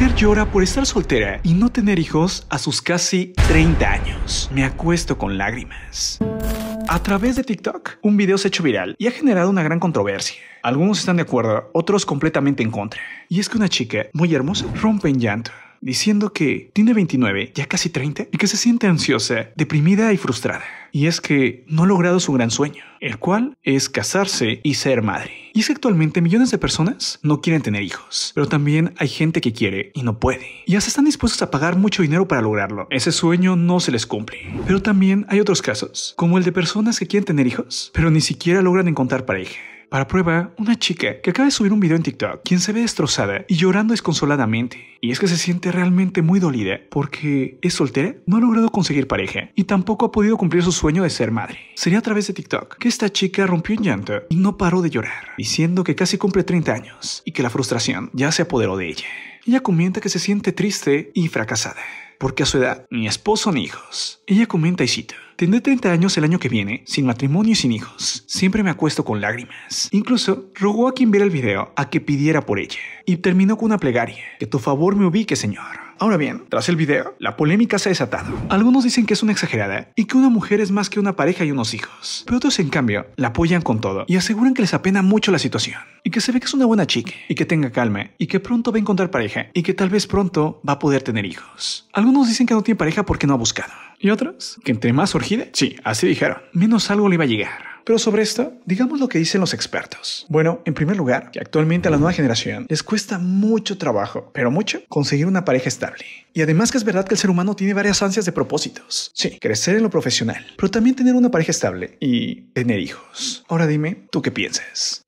mujer llora por estar soltera y no tener hijos a sus casi 30 años. Me acuesto con lágrimas. A través de TikTok, un video se ha hecho viral y ha generado una gran controversia. Algunos están de acuerdo, otros completamente en contra. Y es que una chica muy hermosa rompe en llanto diciendo que tiene 29, ya casi 30, y que se siente ansiosa, deprimida y frustrada. Y es que no ha logrado su gran sueño, el cual es casarse y ser madre. Y es que actualmente millones de personas no quieren tener hijos, pero también hay gente que quiere y no puede. Y hasta están dispuestos a pagar mucho dinero para lograrlo. Ese sueño no se les cumple. Pero también hay otros casos, como el de personas que quieren tener hijos, pero ni siquiera logran encontrar pareja. Para prueba, una chica que acaba de subir un video en TikTok, quien se ve destrozada y llorando desconsoladamente. Y es que se siente realmente muy dolida porque es soltera, no ha logrado conseguir pareja y tampoco ha podido cumplir su sueño de ser madre. Sería a través de TikTok que esta chica rompió en llanto y no paró de llorar, diciendo que casi cumple 30 años y que la frustración ya se apoderó de ella. Ella comenta que se siente triste y fracasada porque a su edad ni esposo ni hijos. Ella comenta y cita. Tendré 30 años el año que viene, sin matrimonio y sin hijos. Siempre me acuesto con lágrimas. Incluso rogó a quien viera el video a que pidiera por ella. Y terminó con una plegaria. Que tu favor me ubique, Señor. Ahora bien, tras el video, la polémica se ha desatado. Algunos dicen que es una exagerada y que una mujer es más que una pareja y unos hijos, pero otros en cambio la apoyan con todo y aseguran que les apena mucho la situación que se ve que es una buena chica y que tenga calma y que pronto va a encontrar pareja y que tal vez pronto va a poder tener hijos. Algunos dicen que no tiene pareja porque no ha buscado y otros que entre más surgida, sí, así dijeron, menos algo le iba a llegar. Pero sobre esto, digamos lo que dicen los expertos. Bueno, en primer lugar, que actualmente a la nueva generación les cuesta mucho trabajo, pero mucho, conseguir una pareja estable. Y además que es verdad que el ser humano tiene varias ansias de propósitos. Sí, crecer en lo profesional, pero también tener una pareja estable y tener hijos. Ahora dime, ¿tú qué piensas?